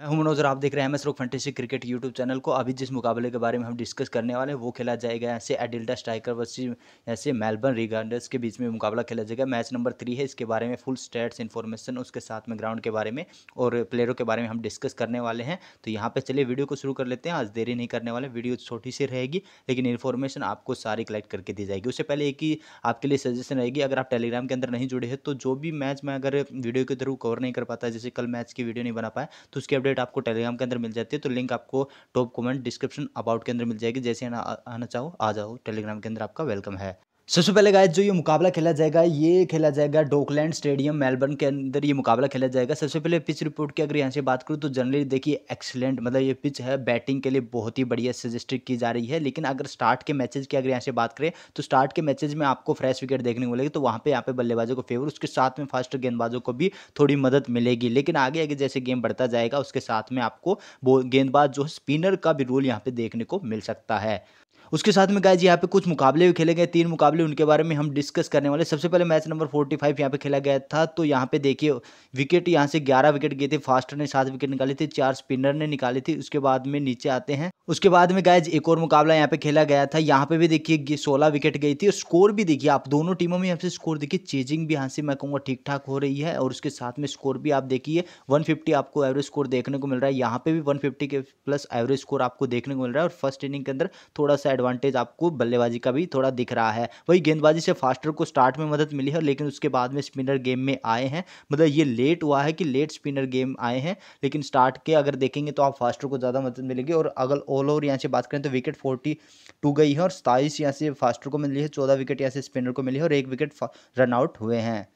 मैं हूं मनोज आप देख रहे हैं M S Rock fantasy cricket YouTube channel को अभी जिस मुकाबले के बारे में हम डिस्कस करने वाले हैं वो खेला जाएगा ऐसे एडिल्टा स्ट्राइकर वर्सेज ऐसे मेलबर्न रिगार्डर्स के बीच में मुकाबला खेला जाएगा मैच नंबर थ्री है इसके बारे में फुल स्टेट्स इन्फॉर्मेशन उसके साथ में ग्राउंड के बारे में और प्लेयरों के बारे में हम डिस्कस करने वाले हैं तो यहाँ पर चलिए वीडियो को शुरू कर लेते हैं आज देरी नहीं करने वाले वीडियो छोटी सी रहेगी लेकिन इन्फॉर्मेशन आपको सारी कलेक्ट करके दी जाएगी उससे पहले एक ही आपके लिए सजेशन रहेगी अगर आप टेलीग्राम के अंदर नहीं जुड़े हैं तो जो भी मैच मैं अगर वीडियो के थ्रू कवर नहीं कर पाता जैसे कल मैच की वीडियो नहीं बना पाया तो उसके अपडेट आपको टेलीग्राम के अंदर मिल जाती है तो लिंक आपको टॉप कमेंट डिस्क्रिप्शन अबाउट के अंदर मिल जाएगी जैसे आना आना चाहो आ जाओ टेलीग्राम के अंदर आपका वेलकम है सबसे पहले गाय जो ये मुकाबला खेला जाएगा ये खेला जाएगा डोकलैंड स्टेडियम मेलबर्न के अंदर ये मुकाबला खेला जाएगा सबसे पहले पिच रिपोर्ट की अगर यहाँ से बात करूँ तो जनरली देखिए एक्सलेंट मतलब ये पिच है बैटिंग के लिए बहुत ही बढ़िया सजेस्ट की जा रही है लेकिन अगर स्टार्ट के मैचेज की अगर यहाँ से बात करें तो स्टार्ट के मैचेज में आपको फ्रेश विकेट देखने को मिलेगी तो वहाँ पर यहाँ पे बल्लेबाजों को फेवर उसके साथ में फास्ट गेंदबाजों को भी थोड़ी मदद मिलेगी लेकिन आगे आगे जैसे गेम बढ़ता जाएगा उसके साथ में आपको गेंदबाज जो है स्पिनर का भी रोल यहाँ पर देखने को मिल सकता है उसके साथ में गाइज यहाँ पे कुछ मुकाबले भी खेले गए तीन मुकाबले उनके बारे में हम डिस्कस करने वाले सबसे पहले मैच नंबर फोर्टी फाइव यहाँ पे खेला गया था तो यहाँ पे देखिए विकेट यहाँ से ग्यारह विकेट गए थे फास्टर ने सात विकेट निकाले थे चार स्पिनर ने निकाली थी उसके बाद में नीचे आते हैं उसके बाद में गायज एक और मुकाबला यहाँ पे खेला गया था यहाँ पे भी देखिए सोलह विकेट गई थी और स्कोर भी देखिए आप दोनों टीमों में यहाँ से स्कोर देखिए चेजिंग भी यहाँ से मैं कहूँगा ठीक ठाक हो रही है और उसके साथ में स्कोर भी आप देखिए वन आपको एवरेज स्कोर देखने को मिल रहा है यहाँ पे भी वन के प्लस एवरेज स्कोर आपको देखने को मिल रहा है और फर्स्ट इनिंग के अंदर थोड़ा सा एडवांटेज आपको बल्लेबाजी का भी थोड़ा दिख रहा है वही गेंदबाजी से फास्टर को स्टार्ट में मदद मिली है लेकिन उसके बाद में स्पिनर गेम में आए हैं मतलब ये लेट हुआ है कि लेट स्पिनर गेम आए हैं लेकिन स्टार्ट के अगर देखेंगे तो आप फास्टर को ज़्यादा मदद मिलेगी और अगर ऑल ओवर यहाँ से बात करें तो विकेट फोर्टी टू गई है और सताईस यहाँ से फास्टर को मिली है चौदह विकेट यहाँ से स्पिनर को मिली है और एक विकेट रनआउट हुए हैं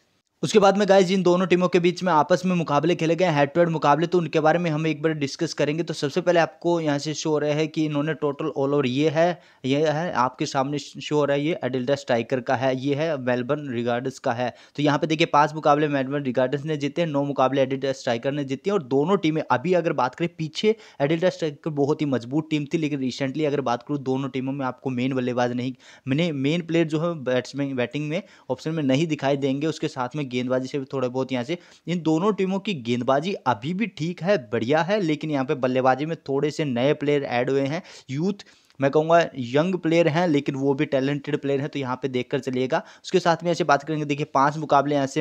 उसके बाद में गाइज इन दोनों टीमों के बीच में आपस में मुकाबले खेले गए हेड टू हेड मुकाबले तो उनके बारे में हम एक बार डिस्कस करेंगे तो सबसे पहले आपको यहाँ से शो हो रहा है कि इन्होंने टोटल ऑल ओवर ये है ये है आपके सामने शो हो रहा है ये एडिल्डा स्ट्राइकर का है ये है मेलबर्न रिगार्डस का है तो यहाँ पे देखिए पांच मुकाबले मेलबर्न रिगार्डस ने जीते हैं नौ मुकाबले एडिल्डा स्ट्राइकर ने जीते हैं और दोनों टीमें अभी अगर बात करें पीछे एडिल्डा स्ट्राइकर बहुत ही मजबूत टीम थी लेकिन रिसेंटली अगर बात करूँ दोनों टीमों में आपको मेन बल्लेबाज नहीं मैंने मेन प्लेयर जो है बैट्समैन बैटिंग में ऑप्शन में नहीं दिखाई देंगे उसके साथ में गेंदबाजी से भी थोड़े बहुत यहाँ से इन दोनों टीमों की गेंदबाजी अभी भी ठीक है बढ़िया है लेकिन यहाँ पे बल्लेबाजी में थोड़े से नए प्लेयर ऐड हुए हैं यूथ मैं कहूँगा यंग प्लेयर हैं लेकिन वो भी टैलेंटेड प्लेयर हैं तो यहाँ पे देख कर चलिएगा उसके साथ में ऐसे बात करेंगे देखिए पांच मुकाबले ऐसे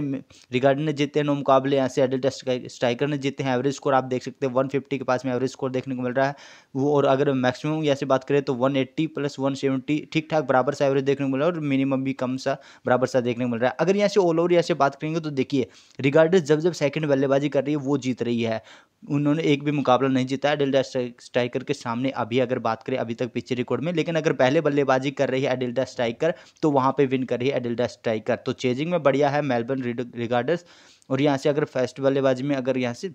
रिगार्डन ने जीते हैं नौ मुकाबले ऐसे एडल्ट स्ट्राइकर ने जीते हैं एवरेज स्कोर आप देख सकते हैं वन के पास में एवरेज स्कोर देखने को मिल रहा है वो और अगर मैक्सिमम ऐसे बात करें तो वन प्लस वन ठीक ठाक बराबर सा एवरेज देखने को मिल रहा है और मिनिमम भी कम सा बराबर सा देखने को मिल रहा है अगर यहाँ से ऑल ओवर यहाँ से बात करेंगे तो देखिए रिगार्डेड जब जब सेकंड बल्लेबाजी कर रही है वो जीत रही है उन्होंने एक भी मुकाबला नहीं जीता है डेल्टा स्ट्राइकर के सामने अभी अगर बात करें अभी तक पीछे पिछले रिकॉर्ड में लेकिन अगर पहले बल्लेबाजी कर रही है एडिल्डा स्ट्राइकर तो वहाँ पर विन कर रही है एडिल्डा स्ट्राइकर तो चेजिंग में बढ़िया है मेलबर्न रिगार्डर्स और यहाँ से अगर फर्स्ट बल्लेबाजी में अगर यहाँ से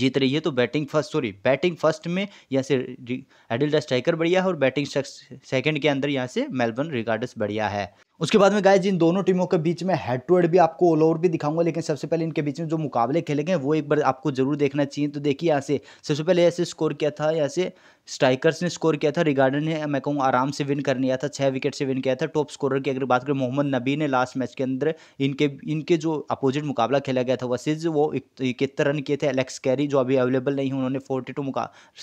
जीत रही है तो batting first sorry batting first में यहाँ से एडिल्डा स्ट्राइकर बढ़िया है और बैटिंग सेकंड के अंदर यहाँ से मेलबर्न रिगार्डस बढ़िया है उसके बाद में गाय जिन दोनों टीमों के बीच में हेड टू हेड भी आपको ऑल ओवर भी दिखाऊंगा लेकिन सबसे पहले इनके बीच में जो मुकाबले खेले गए वो एक बार आपको जरूर देखना चाहिए तो देखिए यहाँ से सबसे पहले ऐसे स्कोर किया था यहाँ से स्ट्राइकर्स ने स्कोर किया था रिगार्डन ने मैं कहूँ आराम से विन कर लिया था छः विकेट से विन किया था टॉप स्कोरर की अगर बात करें मोहम्मद नबी ने लास्ट मैच के अंदर इनके इनके जो अपोजिट मुकाबला खेला गया था वसीज वो इकहत्तर रन किए थे एलेक्स कैरी जो अभी अवेलेबल नहीं उन्होंने फोर्टी टू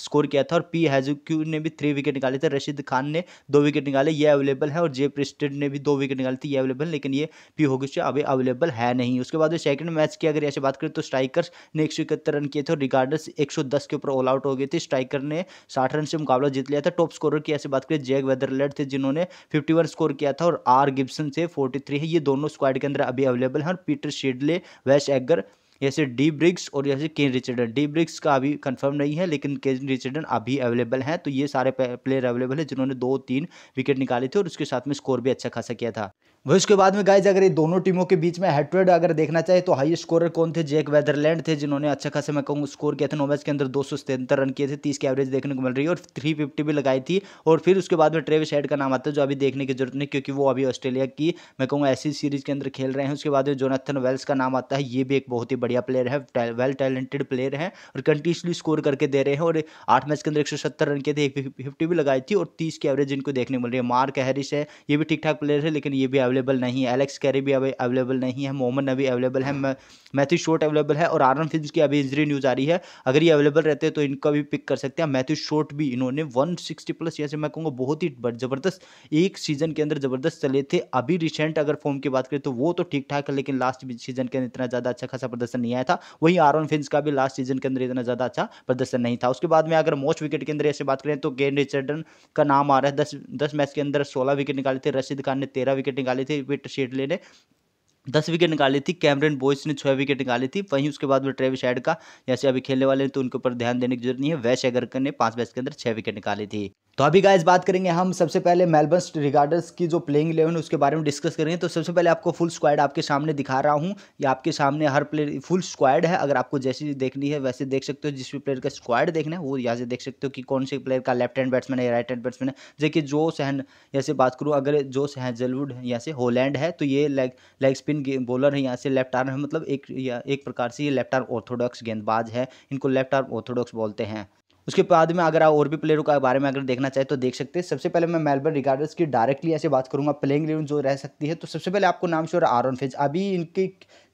स्कोर किया था और पी हैजू ने भी थ्री विकेट निकाले थे रशीद खान ने दो विकेट निकाले ये अवेलेबल है और जे प्रिस्टेड ने भी दो विकेट निकालती है अवेलेबल लेकिन ये पी होगिस अभी अवेलेबल है नहीं उसके बाद सेकंड मैच की अगर ऐसे बात करें तो स्ट्राइकर्स ने एक सौ इकहत्तर रन किए थे और रिगार्डर्स एक सौ दस के ऊपर ऑल आउट हो गए थे स्ट्राइकर ने साठ रन से मुकाबला जीत लिया था टॉप स्कोरर की ऐसे बात करें जैक वेदरलैंड थे जिन्होंने फिफ्टी वन स्कोर किया था और आर गिब्सन से फोर्टी थ्री है ये दोनों स्क्वाड के अंदर अभी अवेलेबल है और पीटर शेडले वैश एगर जैसे डी ब्रिक्स और जैसे केन रिचर्डन डी ब्रिक्स का अभी कंफर्म नहीं है लेकिन केन रिचर्डन अभी अवेलेबल हैं तो ये सारे प्लेयर अवेलेबल है जिन्होंने दो तीन विकेट निकाले थे और उसके साथ में स्कोर भी अच्छा खासा किया था वही उसके बाद में गाइज अगर ये दोनों टीमों के बीच में हेड अगर देखना चाहे तो हाई स्कोरर कौन थे जेक वेदरलैंड थे जिन्होंने अच्छा खासा मैं कहूँ स्कोर किया था नौ मैच के अंदर दो रन किए थे तीस की एवरेज देखने को मिल रही है और थ्री भी लगाई थी और फिर उसके बाद में ट्रेविस हेड का नाम आता है जो अभी देखने की जरूरत नहीं क्योंकि वो अभी ऑस्ट्रेलिया की मैं कहूँगा ऐसी सीरीज के अंदर खेल रहे हैं उसके बाद में जोनाथन वेल्स का नाम आता है ये भी एक बहुत ही बढ़िया प्लेयर है वेल टैलेंटेड प्लेयर है और कंटिन्यूसली स्कोर करके दे रहे हैं और आठ मैच के अंदर एक रन किए थे एक फिफ्टी भी लगाई थी और तीस की एवरेज इनको देखने को मिल रही है मार्क हैरिस है ये भी ठीक ठाक प्लेयर है लेकिन ये भी अवेलेबल नहीं है एलेक्स कैरी भी अवेलेबल नहीं है मोमन अभी अवेलेबल है मैथ्यू शोट अवेलेबल है और आरन फिल्म की अभी इंजरी न्यूज़ आ रही है अगर ये अवेलेबल रहते तो इनका भी पिक कर सकते हैं मैथ्यू शोट भी इन्होंने वन प्लस या मैं कहूँगा बहुत ही ज़बरदस्त एक सीज़न के अंदर ज़बरदस्त चले थे अभी रिसेंट अगर फॉर्म की बात करें तो वो तो ठीक ठाक है लेकिन लास्ट सीज़न के अंदर इतना ज़्यादा अच्छा खासा प्रदर्शन नहीं आया था वहीं आर फिल्म का भी लास्ट सीज़न के अंदर इतना ज़्यादा अच्छा प्रदर्शन नहीं था उसके बाद में अगर मोस्ट विकेट के अंदर ऐसे बात करें तो गेन रिचर्डन का नाम आ रहा है दस दस मैच के अंदर सोलह विकेट निकाले थे रशीद खान ने तेरह विकेट निकाले निकाली थी पिट शेडले ने दस विकेट निकाली थी कैमरन बॉयस ने छः विकेट निकाली थी वहीं उसके बाद में ट्रेविस हेड का जैसे अभी खेलने वाले हैं तो उनके ऊपर ध्यान देने की जरूरत नहीं है वैश अगरकर ने पाँच मैच के अंदर छः विकेट निकाली थी तो अभी गाइज बात करेंगे हम सबसे पहले मेलबर्न रिगार्डर्स की जो प्लेइंग इलेवन उसके बारे में डिस्कस करेंगे तो सबसे पहले आपको फुल स्क्वाड आपके सामने दिखा रहा हूँ या आपके सामने हर प्लेयर फुल स्क्वाड है अगर आपको जैसी देखनी है वैसे देख सकते हो जिस भी प्लेयर का स्क्वाड देखना है वो यहाँ से देख सकते हो कि कौन से प्लेयर का लेफ्ट हैंड बैट्समैन है राइट हैंड बैट्समैन है जैसे सहन एंड जैसे बात करूँ अगर जो सहन जलवुड यहाँ से होलैंड है तो ये लेग लेग स्पिन बॉलर है यहाँ से लेफ्ट आर्म है मतलब एक या एक प्रकार से ये लेफ्ट आर्म ऑर्थोडॉक्स गेंदबाज है इनको लेफ्ट आर्म ऑर्थोडॉक्स बोलते हैं उसके बाद में अगर आप और भी प्लेयरों के बारे में अगर देखना चाहे तो देख सकते हैं सबसे पहले मैं मेलबर्न रिगार्डर्स की डायरेक्टली ऐसे बात करूंगा प्लेइंग इलेवन जो रह सकती है तो सबसे पहले आपको नाम शोर आरोन फिज अभी इनकी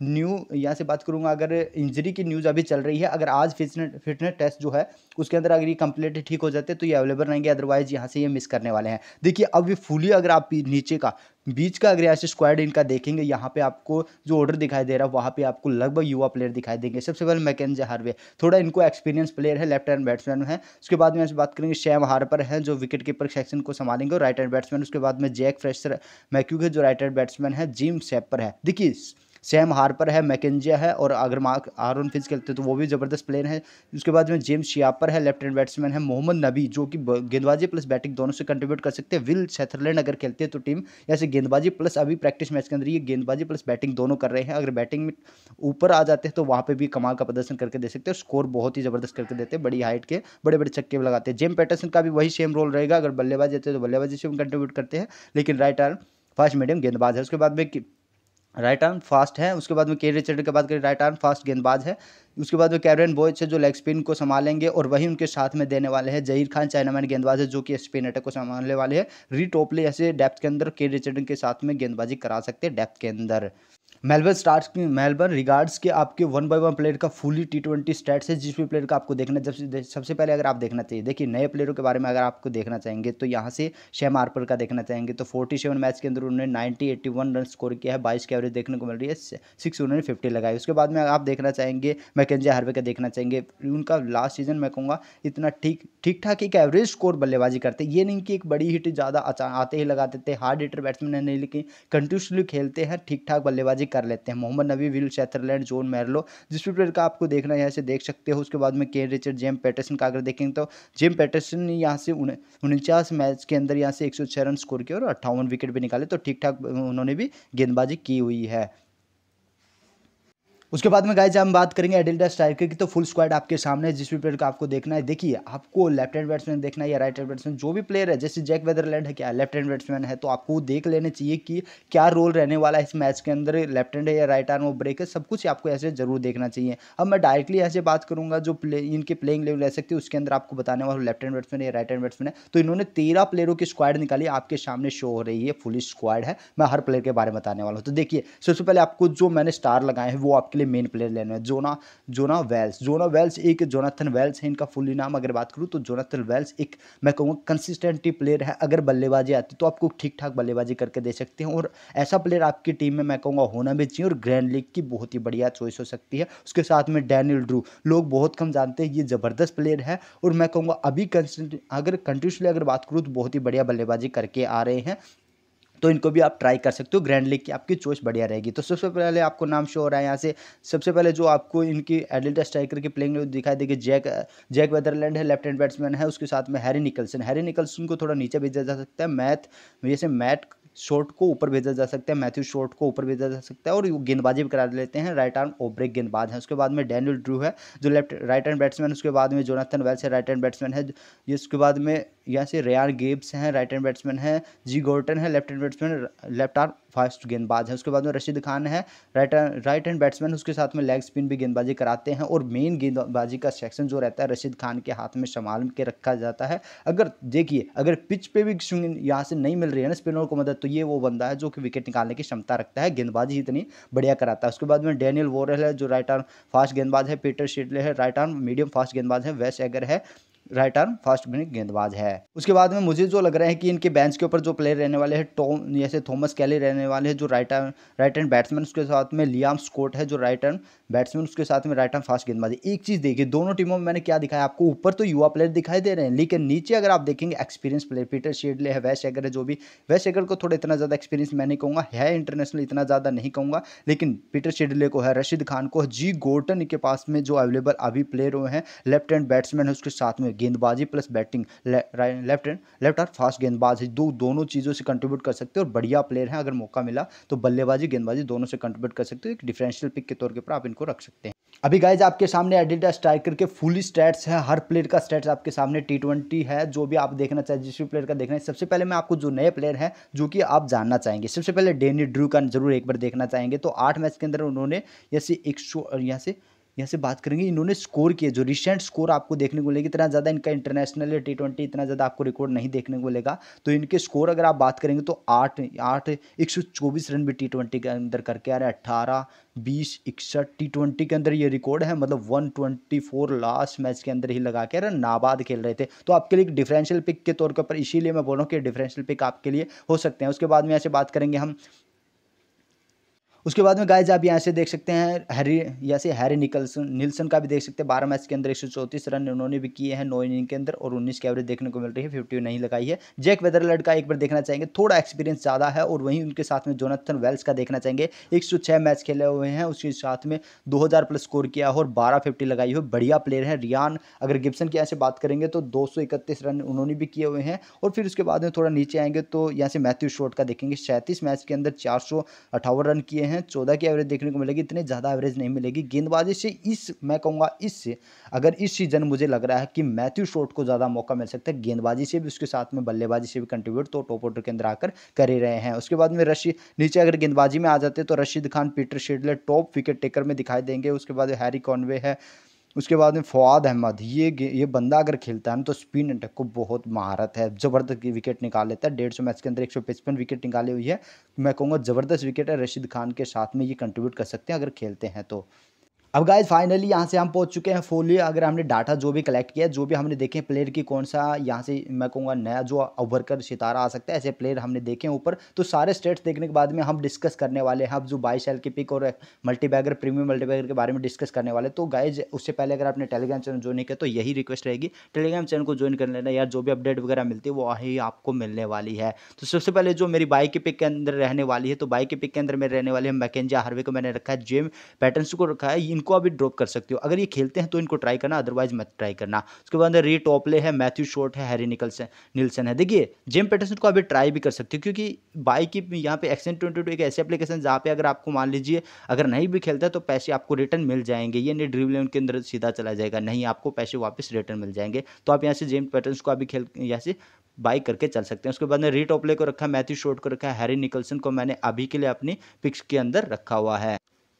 न्यू यहाँ से बात करूँगा अगर इंजरी की न्यूज़ अभी चल रही है अगर आज फिटनेस फिटनेस टेस्ट जो है उसके अंदर अगर ये कंप्लीट ठीक हो जाते तो ये अवेलेबल रहेंगे अदरवाइज यहाँ से ये मिस करने वाले हैं देखिए अब ये फुली अगर आप नीचे का बीच का अगर यहाँ से स्क्वाड इनका देखेंगे यहाँ पे आपको जो ऑर्डर दिखाई दे रहा है वहाँ पे आपको लगभग युवा प्लेयर दिखाई देंगे सबसे पहले मैकेंजे हार्वे थोड़ा इनको एक्सपीरियंस प्लेयर है लेफ्ट हैंड बैट्समैन है उसके बाद में बात करेंगे शैम हार्पर है जो विकेट कीपर सेक्शन को संभालेंगे और राइट हैंड बैट्समैन उसके बाद में जैक फ्रेशर मैक्यू है जो राइट हैंड बैट्समैन है जिम सेपर है देखिए सैम हार्पर है मैकेजिया है और अगर आरन फिज खेलते हैं तो वो भी ज़बरदस्त प्लेयर है उसके बाद में जेम्स शियापर है लेफ्ट हैंड बैट्समैन है मोहम्मद नबी जो कि गेंदबाजी प्लस बैटिंग दोनों से कंट्रीब्यूट कर सकते हैं विल सेथरलैंड अगर खेलते हैं तो टीम ऐसे गेंदबाजी प्लस अभी प्रैक्टिस मैच के अंदर ये गेंदबाजी प्लस बैटिंग दोनों कर रहे हैं अगर बैटिंग में ऊपर आ जाते हैं तो वहाँ पर भी कमाल का प्रदर्शन करके दे सकते हैं स्कोर बहुत ही ज़बरदस्त करके देते हैं बड़ी हाइट के बड़े बड़े छक्के लगाते हैं जेम पैटर्सन का भी वही सेम रोल रहेगा अगर बल्लेबाजी देते हैं तो बल्लेबाजी से कंट्रीब्यूट करते हैं लेकिन राइट आर्म फास्ट मीडियम गेंदबाज है उसके बाद में राइट आर्म फास्ट है उसके बाद में के रिचर्ड की बात करें राइट आर्म फास्ट गेंदबाज है उसके बाद में कैबरन बोयच है जो लेग स्पिन को संभालेंगे और वही उनके साथ में देने वाले हैं जहीर खान चाइनामैन गेंदबाज है जो कि स्पिन अटैक को संभालने वाले हैं री ऐसे डेप्थ के अंदर के रिचर्ड के साथ में गेंदबाजी करा सकते हैं डेप्थ के अंदर मेलबर्न स्टार्स की मेलबर्न रिगार्ड्स के आपके वन बाय वन प्लेयर का फुली टी ट्वेंटी स्टैट्स है जिस भी प्लेयर का आपको देखना जब सबसे पहले अगर आप देखना चाहिए देखिए नए प्लेयरों के बारे में अगर आपको देखना चाहेंगे तो यहाँ से शेम आर्पर का देखना चाहेंगे तो फोर्टी सेवन मैच के अंदर उन्होंने ninety eighty one run score किया है बाईस की एवरेज देखने को मिल रही है सिक्स उन्होंने फिफ्टी लगाई उसके बाद में आप देखना चाहेंगे मैकेजे हार्वे का देखना चाहेंगे उनका लास्ट सीजन मैं कहूँगा इतना ठीक ठीक ठाक एक एवरेज स्कोर बल्लेबाजी करते ये नहीं कि एक बड़ी हिट ज़्यादा आते ही लगाते थे हार्ड हिटर बैट्समैन नहीं लेकिन कंटिन्यूसली खेलते हैं ठीक ठाक बल्लेबाजी कर लेते हैं मोहम्मद नबी विल सेथरलैंड जोन मैरलो जिस भी प्लेयर का आपको देखना यहाँ से देख सकते हो उसके बाद में केन रिचर्ड जेम पैटरसन का अगर देखेंगे तो जेम पैटरसन ने यहाँ से उनचास मैच के अंदर यहाँ से एक रन स्कोर किया और अट्ठावन विकेट भी निकाले तो ठीक ठाक उन्होंने भी गेंदबाजी की हुई है उसके बाद में गाइज हम बात करेंगे एडिल्डा स्ट्राइकर की तो फुल स्क्वाड आपके सामने है जिस भी प्लेयर को आपको देखना है देखिए आपको लेफ्ट हैंड बैट्समैन देखना है या राइट हैंड बैट्समैन जो भी प्लेयर है जैसे जैक वेदरलैंड है क्या लेफ्ट हैंड बैट्समैन है तो आपको देख लेना चाहिए कि क्या रोल रहने वाला है इस मैच के अंदर लेफ्ट हैंड है या राइट आर्म वो ब्रेक है सब कुछ आपको ऐसे जरूर देखना चाहिए अब मैं डायरेक्टली ऐसे बात करूँगा जो प्ले इनके प्लेइंग लेवल रह सकती है उसके अंदर आपको बताने वाला लेफ्ट हैंड बैट्समैन या राइट हैंड बैट्समैन है तो इन्होंने तेरह प्लेयरों की स्क्वाड निकाली आपके सामने शो हो रही है फुल स्क्वाड है मैं हर प्लेयर के बारे में बताने वाला हूँ तो देखिए सबसे पहले आपको जो मैंने स्टार लगाए हैं वो आपके लिए मेन प्लेयर लेना है Jonah Jonah Wells Jonah Wells एक जोनाथन वेल्स है इनका फुल नाम अगर बात करूँ तो जोनाथन वेल्स एक मैं कहूँगा कंसिस्टेंटली प्लेयर है अगर बल्लेबाजी आती तो आपको ठीक ठाक बल्लेबाजी करके दे सकते हैं और ऐसा प्लेयर आपकी टीम में मैं कहूँगा होना भी चाहिए और ग्रैंड लीग की बहुत ही बढ़िया चॉइस हो सकती है उसके साथ में डैनियल ड्रू लोग बहुत कम जानते हैं ये ज़बरदस्त प्लेयर है और मैं कहूँगा अभी अगर कंटिन्यूसली अगर बात करूँ तो बहुत ही बढ़िया बल्लेबाजी करके आ रहे हैं तो इनको भी आप ट्राई कर सकते हो ग्रैंड लीग की आपकी चॉइस बढ़िया रहेगी तो सबसे पहले आपको नाम शो हो रहा है यहाँ से सबसे पहले जो आपको इनकी एडल्ट स्ट्राइकर की प्लेइंग दिखाई देगी जैक जैक वेदरलैंड है लेफ्ट हैंड बैट्समैन है उसके साथ में हैरी निकलसन हैरी निकलसन को थोड़ा नीचे भेजा जा सकता है मैथ जैसे मैट शॉट को ऊपर भेजा जा सकता है मैथ्यू शॉट को ऊपर भेजा जा सकता है और गेंदबाजी भी करा लेते हैं राइट आर्म ओब्रेक गेंदबाज है उसके बाद में डैनियल ड्रू है जो लेफ्ट राइट हैंड बैट्समैन उसके बाद में जोनाथन वेल्स है राइट हैंड बैट्समैन है जिसके बाद में यहाँ से रेयर गेब्स हैं राइट हैंड बैट्समैन है जी गोर्टन है left hand batsman left arm fast गेंदबाज है उसके बाद में रशीद खान है राइट राइट हैंड बैट्समैन उसके साथ में लेग स्पिन भी गेंदबाजी कराते हैं और मेन गेंदबाजी का सेक्शन जो रहता है रशीद खान के हाथ में संभाल के रखा जाता है अगर देखिए अगर पिच पे भी स्विंग यहाँ से नहीं मिल रही है ना स्पिनर को मदद तो ये वो बंदा है जो कि विकेट निकालने की क्षमता रखता है गेंदबाजी इतनी बढ़िया कराता है उसके बाद में डैनियल वोरल है जो राइट आर्म फास्ट गेंदबाज है पीटर शीडले है राइट आर्म मीडियम फास्ट गेंदबाज है वेस एगर है राइट आर्म फास्ट ब्रेक गेंदबाज है उसके बाद में मुझे जो लग रहा है कि इनके बेंच के ऊपर जो प्लेयर रहने वाले हैं टॉम जैसे थॉमस कैली रहने वाले हैं जो right arm right hand batsman उसके साथ में लियाम स्कोट है जो राइट आर्म बैट्समैन उसके साथ में राइट आर्म फास्ट गेंदबाज है एक चीज़ देखिए दोनों टीमों में मैंने क्या दिखाया आपको ऊपर तो युवा प्लेयर दिखाई दे रहे हैं लेकिन नीचे अगर आप देखेंगे एक्सपीरियंस प्लेयर पीटर शेडले है वैश एगर है जो भी वैश एगर को थोड़ा इतना ज़्यादा एक्सपीरियंस मैं नहीं कहूँगा है इंटरनेशनल इतना ज़्यादा नहीं कहूँगा लेकिन पीटर शेडले को है रशीद खान को है जी गोटन के पास में जो अवेलेबल अभी प्लेयर हुए हैं लेफ्ट एंड बैट्समैन है उसके साथ में गेंदबाजी plus batting left hand left arm fast गेंदबाज है दो दोनों चीज़ों से कंट्रीब्यूट कर सकते हैं और बढ़िया प्लेयर हैं अगर मौका मिला तो बल्लेबाजी गेंदबाजी दोनों से कंट्रीब्यूट कर सकते हो एक डिफरेंशियल पिक के तौर के ऊपर आप इनको रख सकते हैं अभी गाइज आपके सामने एडिडा स्ट्राइकर के फुल स्टैट्स हैं हर प्लेयर का स्टैट्स आपके सामने टी ट्वेंटी है जो भी आप देखना चाहे जिस भी प्लेयर का देखना है सबसे पहले मैं आपको जो नए प्लेयर हैं जो कि आप जानना चाहेंगे सबसे पहले डेनी ड्रू का जरूर एक बार देखना चाहेंगे तो आठ मैच के अंदर उन्होंने यहाँ से एक सौ यहाँ से यहाँ से बात करेंगे इन्होंने स्कोर किए जो रिसेंट स्कोर आपको देखने को मिलेगी इतना ज़्यादा इनका इंटरनेशनल या टी ट्वेंटी इतना ज़्यादा आपको रिकॉर्ड नहीं देखने को मिलेगा तो इनके स्कोर अगर आप बात करेंगे तो आठ आठ एक सौ चौबीस रन भी टी ट्वेंटी के अंदर करके आ रहे हैं अट्ठारह बीस इकसठ टी ट्वेंटी के अंदर ये रिकॉर्ड है मतलब one twenty four last match के अंदर ही लगा के अरे नाबाद खेल रहे थे तो आपके लिए एक डिफरेंशियल पिक के तौर के ऊपर इसीलिए मैं बोल रहा हूँ कि डिफरेंशियल पिक आपके लिए हो सकते हैं उसके बाद में ऐसे बात करेंगे हम उसके बाद में गाइज आप यहाँ से देख सकते हैं हैरी यहाँ से हैरी निकलसन नीलसन का भी देख सकते हैं बारह मैच के अंदर एक रन उन्होंने भी किए हैं नौ इनिंग के अंदर और उन्नीस की एवरेज देखने को मिल रही है फिफ्टी नहीं लगाई है जैक वेदरलैंड का एक बार देखना चाहेंगे थोड़ा एक्सपीरियंस ज़्यादा है और वहीं उनके साथ में जोनाथन वेल्स का देखना चाहेंगे एक मैच खेले हुए हैं उसके साथ में दो प्लस स्कोर किया और बारह फिफ्टी लगाई हुई बढ़िया प्लेयर है रियान अगर गिप्सन की यहाँ से बात करेंगे तो दो रन उन्होंने भी किए हुए हैं और फिर उसके बाद में थोड़ा नीचे आएंगे तो यहाँ से मैथ्यू शोट का देखेंगे सैंतीस मैच के अंदर चार रन किए हैं हैं चौदह की एवरेज देखने को मिलेगी इतनी ज़्यादा एवरेज नहीं मिलेगी गेंदबाजी से इस मैं कहूँगा इससे अगर इस सीजन मुझे लग रहा है कि मैथ्यू शॉट को ज़्यादा मौका मिल सकता है गेंदबाजी से भी उसके साथ में बल्लेबाजी से भी कंट्रीब्यूट तो टॉप ऑर्डर के अंदर आकर कर ही रहे हैं उसके बाद में रशीद नीचे अगर गेंदबाजी में आ जाते तो Rashid Khan Peter Siddle top wicket taker में दिखाई देंगे उसके बाद हैरी कॉनवे है उसके बाद में फवाद अहमद ये ये बंदा अगर खेलता है ना तो स्पिन अटैक को बहुत महारत है ज़बरदस्त विकेट निकाल लेता है डेढ़ सौ मैच के अंदर एक सौ पचपन विकेट निकाली हुई है मैं कहूँगा ज़बरदस्त विकेट है रशीद खान के साथ में ये कंट्रीब्यूट कर सकते हैं अगर खेलते हैं तो अब गाइज फाइनली यहाँ से हम पहुँच चुके हैं फोलियो अगर हमने डाटा जो भी कलेक्ट किया जो भी हमने देखे प्लेयर की कौन सा यहाँ से मैं कहूँगा नया जो उभर कर सितारा आ सकता है ऐसे प्लेयर हमने देखे ऊपर तो सारे स्टेट्स देखने के बाद में हम डिस्कस करने वाले हैं अब जो बाई सेल की पिक और मल्टीबैगर प्रीमियम मल्टीबैगर के बारे में डिस्कस करने वाले तो गाइज उससे पहले अगर आपने टेलीग्राम चैनल ज्वाइन किया तो यही रिक्वेस्ट रहेगी टेलीग्राम चैनल को ज्वाइन कर लेना यार जो भी अपडेट वगैरह मिलती है वो ही आपको मिलने वाली है तो सबसे पहले जो मेरी बाइक के पिक के अंदर रहने वाली है तो बाइक के पिक के अंदर मेरे रहने वाले हैं मैकेजिया हार्वे को मैंने रखा है जेम पैटर्न को रखा है इनको अभी ड्रॉप कर सकते हो अगर ये खेलते हैं तो इनको ट्राई करना अदरवाइज मत ट्राई करना उसके बाद री टॉपले है मैथ्यू शॉर्ट है हैरी निकलसन निल्सन है देखिए जेम पेटरसन को अभी ट्राई भी कर सकते हो क्योंकि बाई की यहाँ पे एक्सन ट्वेंटी टू एक ऐसी एप्लीकेशन जहाँ पे अगर आपको मान लीजिए अगर नहीं भी खेलता तो पैसे आपको रिटर्न मिल जाएंगे ये नहीं ड्रीम लेवन के अंदर सीधा चला जाएगा नहीं आपको पैसे वापस रिटर्न मिल जाएंगे तो आप यहाँ से जेम पेटर्न को अभी खेल यहाँ से बाई करके चल सकते हैं उसके बाद में री टॉपले को रखा मैथ्यू शॉर्ट को रखा हैरी निकल्सन को मैंने अभी के लिए अपनी पिक्स के अंदर रखा हुआ है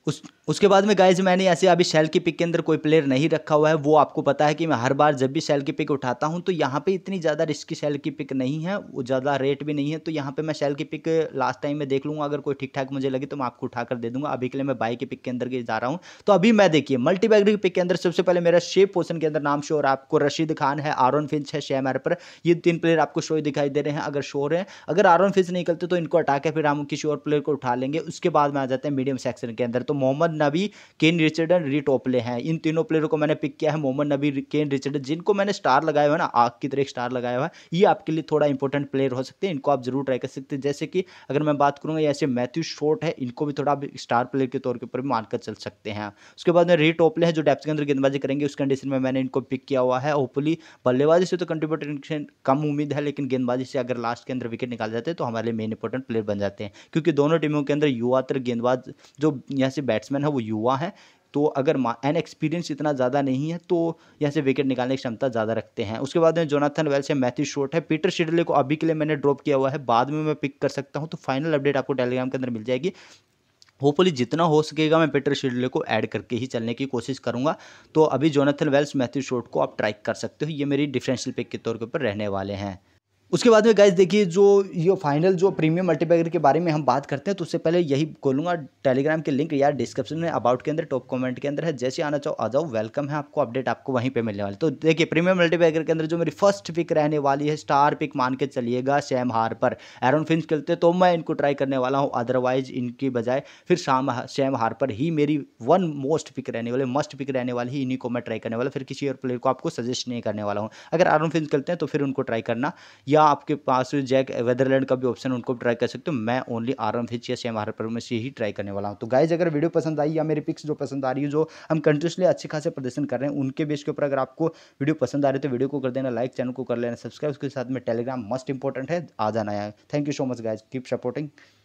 उस उसके बाद में गाइज मैंने ऐसे अभी शैल की पिक के अंदर कोई प्लेयर नहीं रखा हुआ है वो आपको पता है कि मैं हर बार जब भी शैल की पिक उठाता हूँ तो यहाँ पे इतनी ज़्यादा रिस्क की शैल की पिक नहीं है वो ज़्यादा रेट भी नहीं है तो यहाँ पे मैं शैल की पिक लास्ट टाइम में देख लूँगा अगर कोई ठीक ठाक मुझे लगे तो मैं आपको उठा दे दूँगा अभी के लिए मैं बाई के पिक के अंदर जा रहा हूँ तो अभी मैं देखिए मल्टी की पिक के अंदर सबसे पहले मेरा शेप पोर्सन के अंदर नाम शो और आपको रशीद खान है आरोन फिंच है शेमर पर ये तीन प्लेयर आपको शो दिखाई दे रहे हैं अगर शोर है अगर आरोन फिंच निकलते तो इनको हटा के फिर हम किसी और प्लेयर को उठा लेंगे उसके बाद में आ जाते हैं मीडियम सेक्शन के अंदर तो मोहम्मद नबी केन रिचर्डन री टोपले हैं इन तीनों प्लेयर को मैंने पिक किया है मोहम्मद नबी केन रिचर्डन जिनको मैंने स्टार लगाया हुआ है ना आग की तरह स्टार लगाया हुआ है ये आपके लिए थोड़ा इंपॉर्टेंट प्लेयर हो सकते हैं इनको आप जरूर ट्राई कर सकते हैं जैसे कि अगर मैं बात करूँगा ऐसे मैथ्यू शॉर्ट है इनको भी थोड़ा आप स्टार प्लेयर के तौर के ऊपर मानकर चल सकते हैं उसके बाद में री टोपले है जो डेप्थ के अंदर गेंदबाजी करेंगे उस कंडीशन में मैंने इनको पिक किया हुआ है होपफुली बल्लेबाजी से तो कंट्रीब्यूटेशन कम उम्मीद है लेकिन गेंदबाजी से अगर लास्ट के अंदर विकेट निकाल जाते हैं तो हमारे लिए मेन इंपॉर्टेंट प्लेयर बन जाते हैं क्योंकि दोनों टीमों के अंदर युवा गेंदबाज जो यहाँ से से बैट्समैन है वो युवा है तो अगर एन एक्सपीरियंस इतना ज़्यादा नहीं है तो यहाँ से विकेट निकालने की क्षमता ज़्यादा रखते हैं उसके बाद में जोनाथन वेल्स है मैथ्यू शोट है पीटर शिडले को अभी के लिए मैंने ड्रॉप किया हुआ है बाद में मैं पिक कर सकता हूँ तो फाइनल अपडेट आपको टेलीग्राम के अंदर मिल जाएगी होपफुली जितना हो सकेगा मैं पीटर शिडले को ऐड करके ही चलने की कोशिश करूंगा तो अभी जोनाथन वेल्स मैथ्यू शोट को आप ट्राई कर सकते हो ये मेरी डिफरेंशियल पिक के तौर के ऊपर रहने वाले हैं उसके बाद में गाइज देखिए जो ये फाइनल जो प्रीमियम मल्टीपैकर के बारे में हम बात करते हैं तो उससे पहले यही बोलूँगा टेलीग्राम के लिंक यार डिस्क्रिप्शन में अबाउट के अंदर टॉप कमेंट के अंदर है जैसे आना चाहो आ जाओ वेलकम है आपको अपडेट आपको वहीं पे मिलने वाले तो देखिए प्रीमियम मल्टीपैकर के अंदर जो मेरी फर्स्ट पिक रहने वाली है स्टार पिक मान के चलिएगा सैम हार पर एरोन फिंस खेलते तो मैं इनको ट्राई करने वाला हूँ अदरवाइज इनकी बजाय फिर शाम सैम हार पर ही मेरी वन मोस्ट पिक रहने वाले मस्ट पिक रहने वाली ही इन्हीं को मैं ट्राई करने वाला फिर किसी और प्लेयर को आपको सजेस्ट नहीं करने वाला हूँ अगर एरोन फिंस खेलते हैं तो फिर उनको ट्राई करना या या आपके पास जैक वेदरलैंड का भी ऑप्शन उनको ट्राई कर सकते हो मैं ओनली आर एम फिच या सेम आर पर मैं ही ट्राई करने वाला हूँ तो गाइज अगर वीडियो पसंद आई या मेरी पिक्स जो पसंद आ रही है जो हम कंटिन्यूसली अच्छे खासे प्रदर्शन कर रहे हैं उनके बेस के ऊपर अगर आपको वीडियो पसंद आ रही है तो वीडियो को कर देना लाइक चैनल को कर लेना सब्सक्राइब उसके साथ में टेलीग्राम मस्ट इंपॉर्टेंट है आ जाना है thank you so much guys keep supporting